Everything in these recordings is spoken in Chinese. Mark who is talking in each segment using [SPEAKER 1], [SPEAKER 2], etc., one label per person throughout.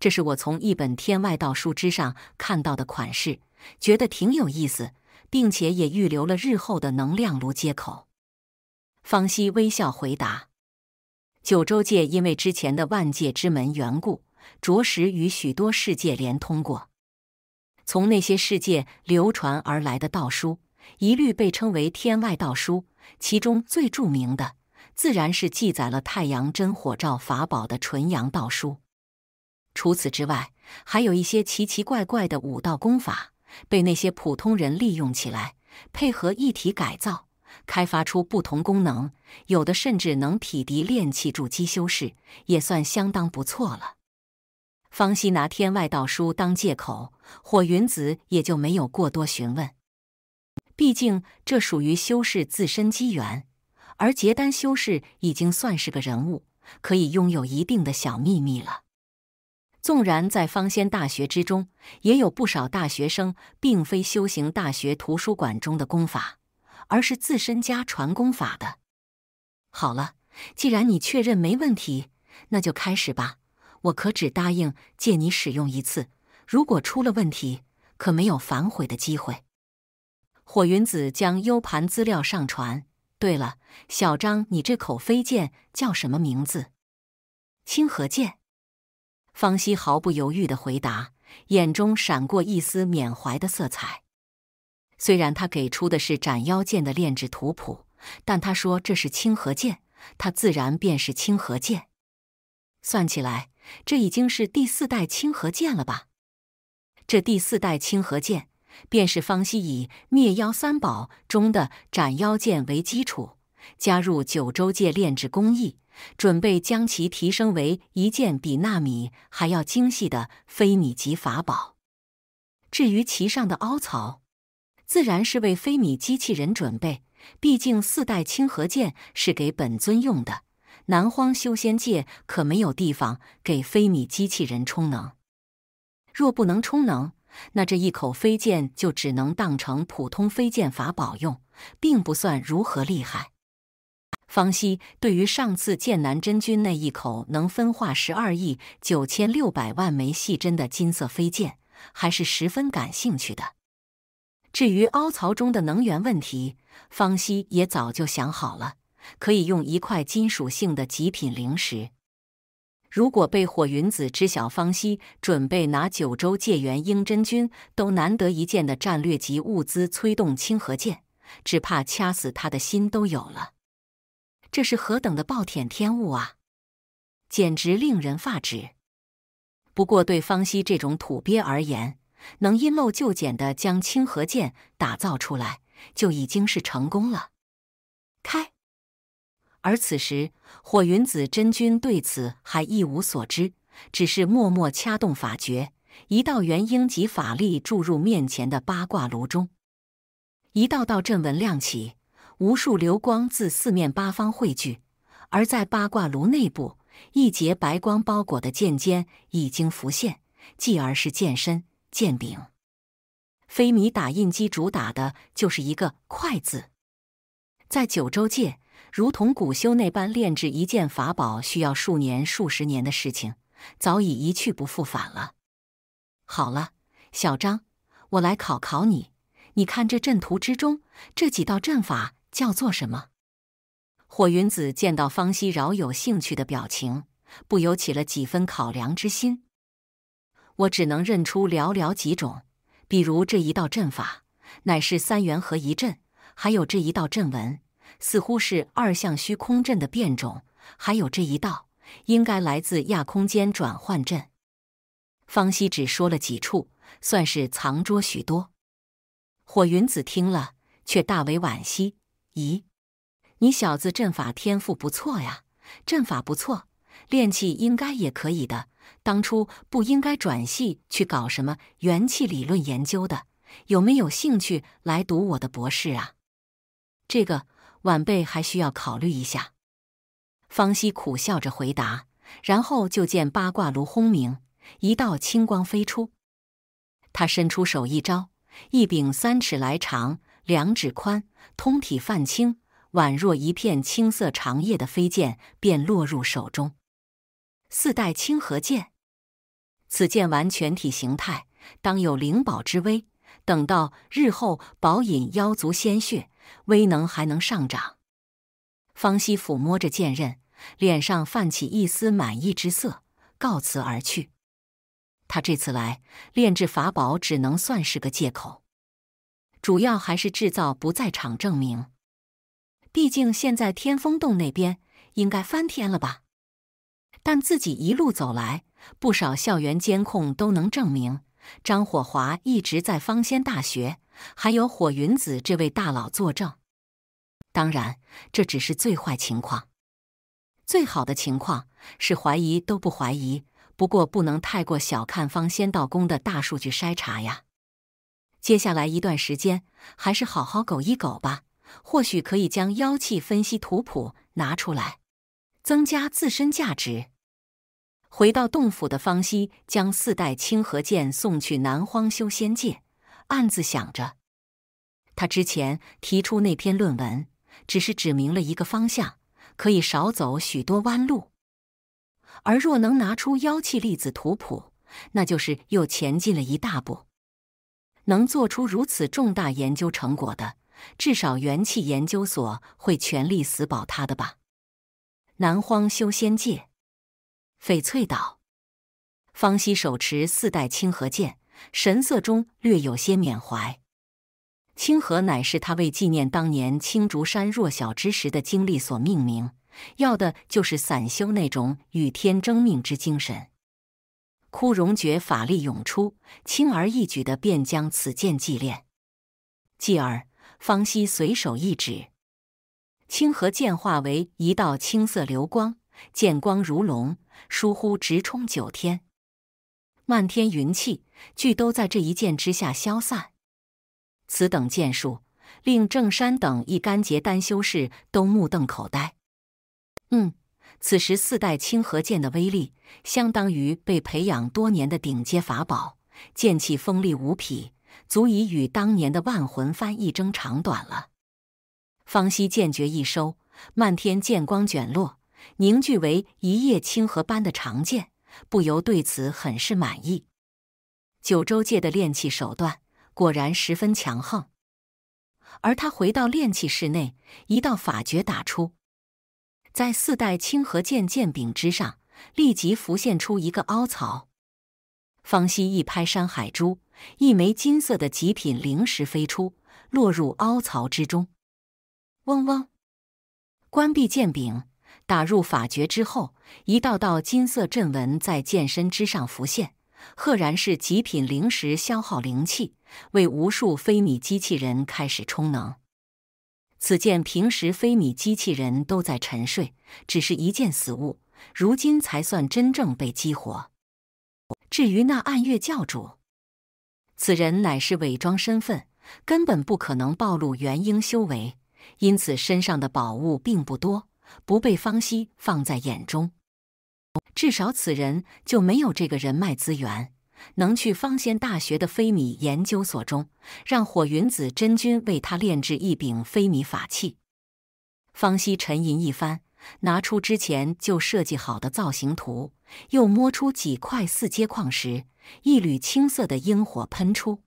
[SPEAKER 1] 这是我从一本天外道书之上看到的款式，觉得挺有意思，并且也预留了日后的能量炉接口。方希微笑回答：“九州界因为之前的万界之门缘故，着实与许多世界连通过。从那些世界流传而来的道书，一律被称为天外道书。其中最著名的，自然是记载了太阳真火照法宝的纯阳道书。”除此之外，还有一些奇奇怪怪的武道功法，被那些普通人利用起来，配合一体改造，开发出不同功能，有的甚至能匹敌炼气筑基修士，也算相当不错了。方希拿天外道书当借口，火云子也就没有过多询问，毕竟这属于修士自身机缘，而结丹修士已经算是个人物，可以拥有一定的小秘密了。纵然在方仙大学之中，也有不少大学生并非修行大学图书馆中的功法，而是自身家传功法的。好了，既然你确认没问题，那就开始吧。我可只答应借你使用一次，如果出了问题，可没有反悔的机会。火云子将 U 盘资料上传。对了，小张，你这口飞剑叫什么名字？清河剑。方希毫不犹豫的回答，眼中闪过一丝缅怀的色彩。虽然他给出的是斩妖剑的炼制图谱，但他说这是清河剑，他自然便是清河剑。算起来，这已经是第四代清河剑了吧？这第四代清河剑，便是方希以灭妖三宝中的斩妖剑为基础，加入九州界炼制工艺。准备将其提升为一件比纳米还要精细的非米级法宝。至于其上的凹槽，自然是为非米机器人准备。毕竟四代清河剑是给本尊用的，南荒修仙界可没有地方给非米机器人充能。若不能充能，那这一口飞剑就只能当成普通飞剑法宝用，并不算如何厉害。方希对于上次剑南真君那一口能分化十二亿九千六百万枚细针的金色飞剑，还是十分感兴趣的。至于凹槽中的能源问题，方希也早就想好了，可以用一块金属性的极品灵石。如果被火云子知晓方希准备拿九州界元英真君都难得一见的战略级物资催动清河剑，只怕掐死他的心都有了。这是何等的暴殄天物啊！简直令人发指。不过，对方西这种土鳖而言，能因陋就简的将清河剑打造出来，就已经是成功了。开！而此时，火云子真君对此还一无所知，只是默默掐动法诀，一道元婴级法力注入面前的八卦炉中，一道道阵纹亮起。无数流光自四面八方汇聚，而在八卦炉内部，一截白光包裹的剑尖已经浮现，继而是剑身、剑柄。飞米打印机主打的就是一个快字。在九州界，如同古修那般炼制一件法宝，需要数年、数十年的事情，早已一去不复返了。好了，小张，我来考考你，你看这阵图之中，这几道阵法。叫做什么？火云子见到方希饶有兴趣的表情，不由起了几分考量之心。我只能认出寥寥几种，比如这一道阵法乃是三元合一阵，还有这一道阵纹似乎是二象虚空阵的变种，还有这一道应该来自亚空间转换阵。方希只说了几处，算是藏拙许多。火云子听了，却大为惋惜。咦，你小子阵法天赋不错呀！阵法不错，练气应该也可以的。当初不应该转系去搞什么元气理论研究的。有没有兴趣来读我的博士啊？这个晚辈还需要考虑一下。方西苦笑着回答，然后就见八卦炉轰鸣，一道青光飞出。他伸出手一招，一柄三尺来长。两指宽，通体泛青，宛若一片青色长叶的飞剑便落入手中。四代清河剑，此剑完全体形态当有灵宝之威。等到日后饱饮妖族鲜血，威能还能上涨。方西抚摸着剑刃，脸上泛起一丝满意之色，告辞而去。他这次来炼制法宝，只能算是个借口。主要还是制造不在场证明，毕竟现在天风洞那边应该翻天了吧？但自己一路走来，不少校园监控都能证明张火华一直在方仙大学，还有火云子这位大佬作证。当然，这只是最坏情况，最好的情况是怀疑都不怀疑。不过，不能太过小看方仙道公的大数据筛查呀。接下来一段时间，还是好好苟一苟吧。或许可以将妖气分析图谱拿出来，增加自身价值。回到洞府的方西，将四代清河剑送去南荒修仙界，暗自想着：他之前提出那篇论文，只是指明了一个方向，可以少走许多弯路。而若能拿出妖气粒子图谱，那就是又前进了一大步。能做出如此重大研究成果的，至少元气研究所会全力死保他的吧。南荒修仙界，翡翠岛，方西手持四代清河剑，神色中略有些缅怀。清河乃是他为纪念当年青竹山弱小之时的经历所命名，要的就是散修那种与天争命之精神。枯荣诀法力涌出，轻而易举的便将此剑祭炼。继而，方希随手一指，青河剑化为一道青色流光，剑光如龙，倏忽直冲九天。漫天云气俱都在这一剑之下消散。此等剑术，令郑山等一干结丹修士都目瞪口呆。嗯。此时，四代清河剑的威力相当于被培养多年的顶阶法宝，剑气锋利无匹，足以与当年的万魂幡一争长短了。方希剑诀一收，漫天剑光卷落，凝聚为一叶清河般的长剑，不由对此很是满意。九州界的炼器手段果然十分强横，而他回到炼器室内，一道法诀打出。在四代清河剑剑柄之上，立即浮现出一个凹槽。方西一拍山海珠，一枚金色的极品灵石飞出，落入凹槽之中。嗡嗡，关闭剑柄，打入法诀之后，一道道金色阵纹在剑身之上浮现，赫然是极品灵石消耗灵气，为无数飞米机器人开始充能。此件平时非米机器人都在沉睡，只是一件死物。如今才算真正被激活。至于那暗月教主，此人乃是伪装身份，根本不可能暴露元婴修为，因此身上的宝物并不多，不被方希放在眼中。至少此人就没有这个人脉资源。能去方仙大学的飞米研究所中，让火云子真君为他炼制一柄飞米法器。方希沉吟一番，拿出之前就设计好的造型图，又摸出几块四阶矿石，一缕青色的阴火喷出。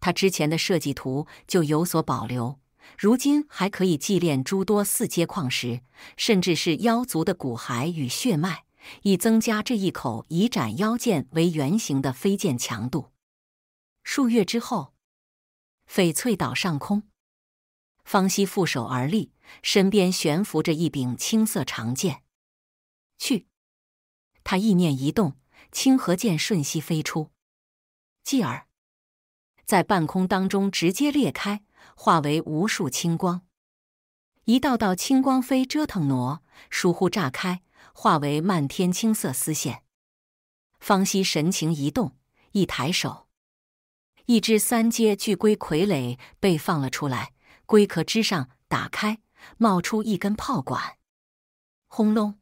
[SPEAKER 1] 他之前的设计图就有所保留，如今还可以祭炼诸多四阶矿石，甚至是妖族的骨骸与血脉。以增加这一口以斩妖剑为原型的飞剑强度。数月之后，翡翠岛上空，方西负手而立，身边悬浮着一柄青色长剑。去，他意念一动，清河剑瞬息飞出，继而，在半空当中直接裂开，化为无数青光。一道道青光飞折腾挪，倏忽炸开。化为漫天青色丝线，方希神情一动，一抬手，一只三阶巨龟傀儡被放了出来。龟壳之上打开，冒出一根炮管，轰隆，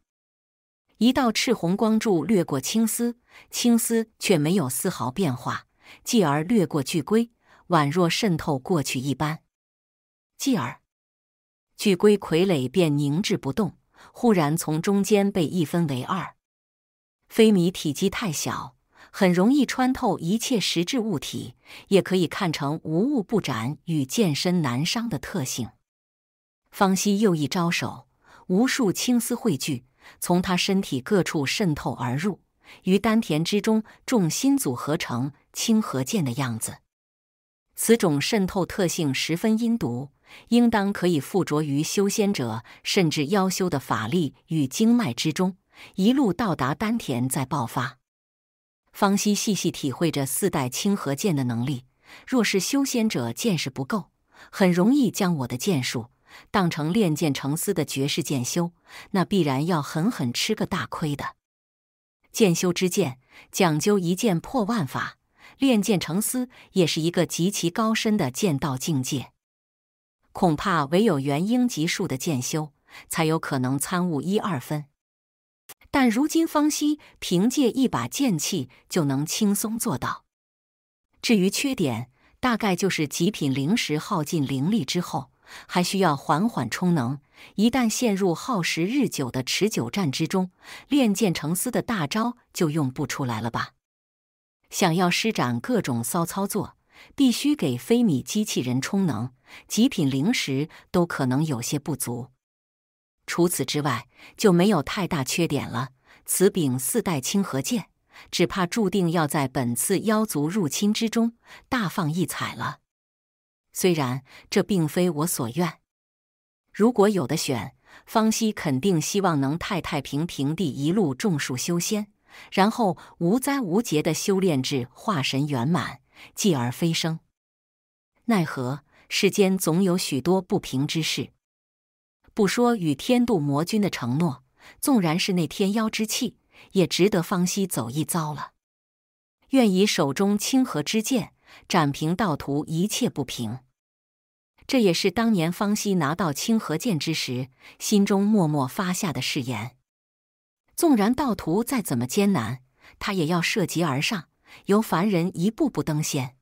[SPEAKER 1] 一道赤红光柱掠过青丝，青丝却没有丝毫变化，继而掠过巨龟，宛若渗透过去一般，继而，巨龟傀儡便凝滞不动。忽然从中间被一分为二，飞米体积太小，很容易穿透一切实质物体，也可以看成无物不展与剑身难伤的特性。方希又一招手，无数青丝汇聚，从他身体各处渗透而入，于丹田之中重新组合成青河剑的样子。此种渗透特性十分阴毒。应当可以附着于修仙者甚至妖修的法力与经脉之中，一路到达丹田再爆发。方希细细体会着四代清河剑的能力。若是修仙者见识不够，很容易将我的剑术当成练剑成丝的绝世剑修，那必然要狠狠吃个大亏的。剑修之剑讲究一剑破万法，练剑成丝也是一个极其高深的剑道境界。恐怕唯有元婴级数的剑修，才有可能参悟一二分。但如今方希凭借一把剑气就能轻松做到。至于缺点，大概就是极品灵石耗尽灵力之后，还需要缓缓充能。一旦陷入耗时日久的持久战之中，练剑成丝的大招就用不出来了吧？想要施展各种骚操作。必须给飞米机器人充能，极品零食都可能有些不足。除此之外，就没有太大缺点了。此柄四代清河剑，只怕注定要在本次妖族入侵之中大放异彩了。虽然这并非我所愿，如果有的选，方希肯定希望能太太平平地一路种树修仙，然后无灾无劫地修炼至化神圆满。继而飞升，奈何世间总有许多不平之事。不说与天渡魔君的承诺，纵然是那天妖之气，也值得方希走一遭了。愿以手中清河之剑，斩平道徒一切不平。这也是当年方希拿到清河剑之时，心中默默发下的誓言。纵然道徒再怎么艰难，他也要涉极而上。由凡人一步步登仙。